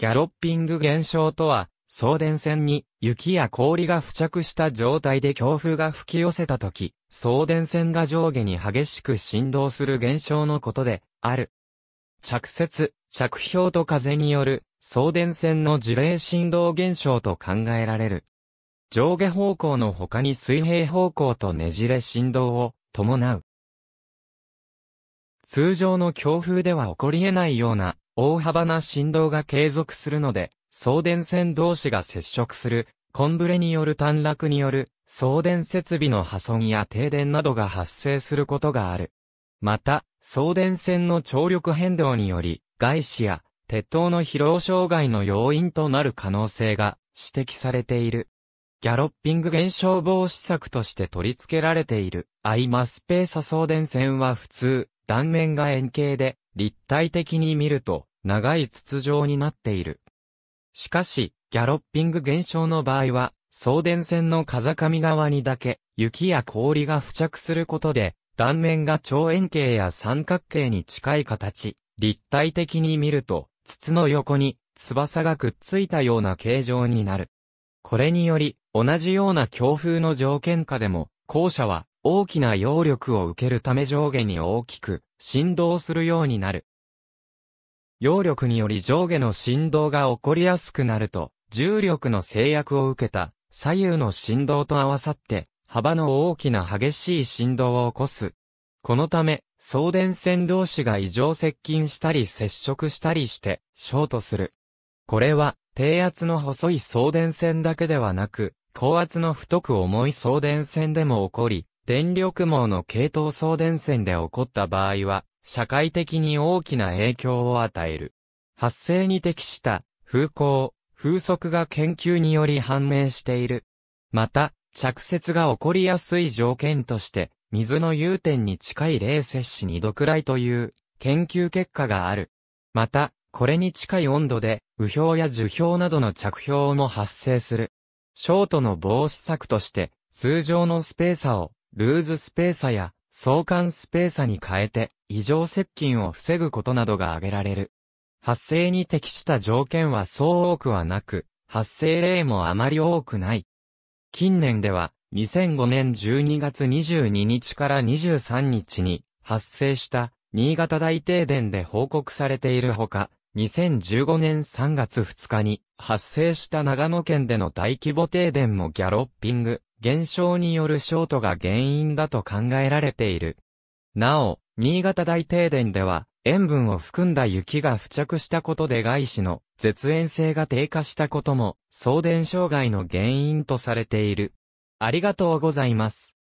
ギャロッピング現象とは、送電線に雪や氷が付着した状態で強風が吹き寄せたとき、送電線が上下に激しく振動する現象のことで、ある。着雪、着氷と風による送電線の事例振動現象と考えられる。上下方向の他に水平方向とねじれ振動を伴う。通常の強風では起こり得ないような大幅な振動が継続するので、送電線同士が接触する、コンブレによる短絡による送電設備の破損や停電などが発生することがある。また、送電線の張力変動により、外視や鉄塔の疲労障害の要因となる可能性が指摘されている。ギャロッピング現象防止策として取り付けられているアイマスペーサ送電線は普通、断面が円形で、立体的に見ると、長い筒状になっている。しかし、ギャロッピング現象の場合は、送電線の風上側にだけ、雪や氷が付着することで、断面が超円形や三角形に近い形、立体的に見ると、筒の横に翼がくっついたような形状になる。これにより、同じような強風の条件下でも、校舎は大きな揚力を受けるため上下に大きく振動するようになる。揚力により上下の振動が起こりやすくなると、重力の制約を受けた左右の振動と合わさって幅の大きな激しい振動を起こす。このため、送電線同士が異常接近したり接触したりしてショートする。これは低圧の細い送電線だけではなく、高圧の太く重い送電線でも起こり、電力網の系統送電線で起こった場合は、社会的に大きな影響を与える。発生に適した風向、風速が研究により判明している。また、着雪が起こりやすい条件として、水の融点に近い冷摂氏2度くらいという研究結果がある。また、これに近い温度で、雨氷や樹氷などの着氷も発生する。ショートの防止策として、通常のスペーサをルーズスペーサや相関スペーサに変えて異常接近を防ぐことなどが挙げられる。発生に適した条件はそう多くはなく、発生例もあまり多くない。近年では、2005年12月22日から23日に発生した新潟大停電で報告されているほか、2015年3月2日に発生した長野県での大規模停電もギャロッピング現象によるショートが原因だと考えられている。なお、新潟大停電では、塩分を含んだ雪が付着したことで外資の絶縁性が低下したことも、送電障害の原因とされている。ありがとうございます。